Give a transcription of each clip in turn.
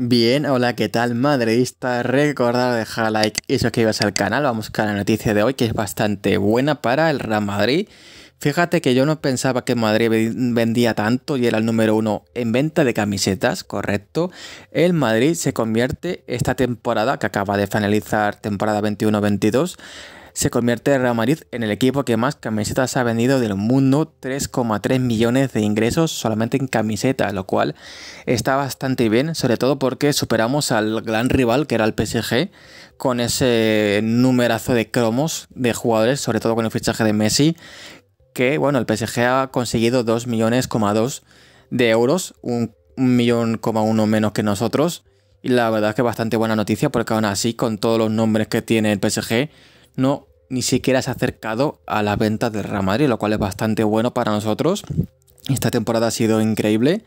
Bien, hola, ¿qué tal madridista? Recordad dejar like y suscribirse al canal. Vamos con la noticia de hoy que es bastante buena para el Real Madrid. Fíjate que yo no pensaba que Madrid vendía tanto y era el número uno en venta de camisetas, correcto. El Madrid se convierte esta temporada que acaba de finalizar, temporada 21-22, se convierte el Real Madrid en el equipo que más camisetas ha vendido del mundo, 3,3 millones de ingresos solamente en camisetas, lo cual está bastante bien, sobre todo porque superamos al gran rival que era el PSG, con ese numerazo de cromos de jugadores, sobre todo con el fichaje de Messi, que bueno, el PSG ha conseguido 2 millones,2 de euros, un millón, uno menos que nosotros. Y la verdad es que bastante buena noticia porque aún así, con todos los nombres que tiene el PSG, no ni siquiera se ha acercado a la venta del Real Madrid, lo cual es bastante bueno para nosotros. Esta temporada ha sido increíble.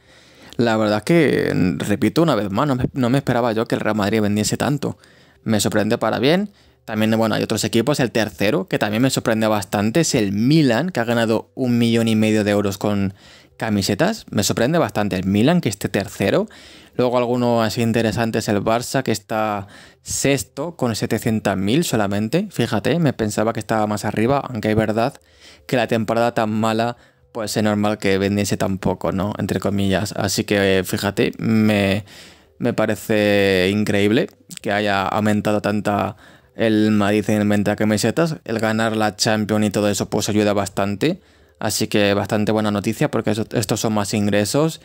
La verdad es que, repito una vez más, no me, esperaba yo que el Real Madrid vendiese tanto. Me sorprende para bien. También, bueno, hay otros equipos. El tercero, que también me sorprende bastante, es el Milan, que ha ganado un millón y medio de euros con camisetas, me sorprende bastante. El Milan, que esté tercero. Luego alguno así interesante es el Barça, que está sexto con 700.000 solamente. Fíjate, me pensaba que estaba más arriba, aunque es verdad que la temporada tan mala, pues es normal que vendiese tan poco, ¿no? Entre comillas. Así que eh, fíjate, me, parece increíble que haya aumentado tanta el Madrid en venta de camisetas. El ganar la Champions y todo eso, pues ayuda bastante. Así que bastante buena noticia porque estos son más ingresos.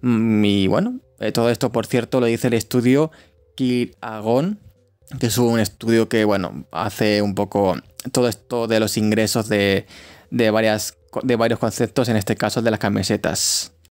Mm, y bueno, eh, todo esto, por cierto, lo dice el estudio Agon, que es un estudio que, bueno, hace un poco todo esto de los ingresos de, de, varias, de varios conceptos, en este caso de las camisetas.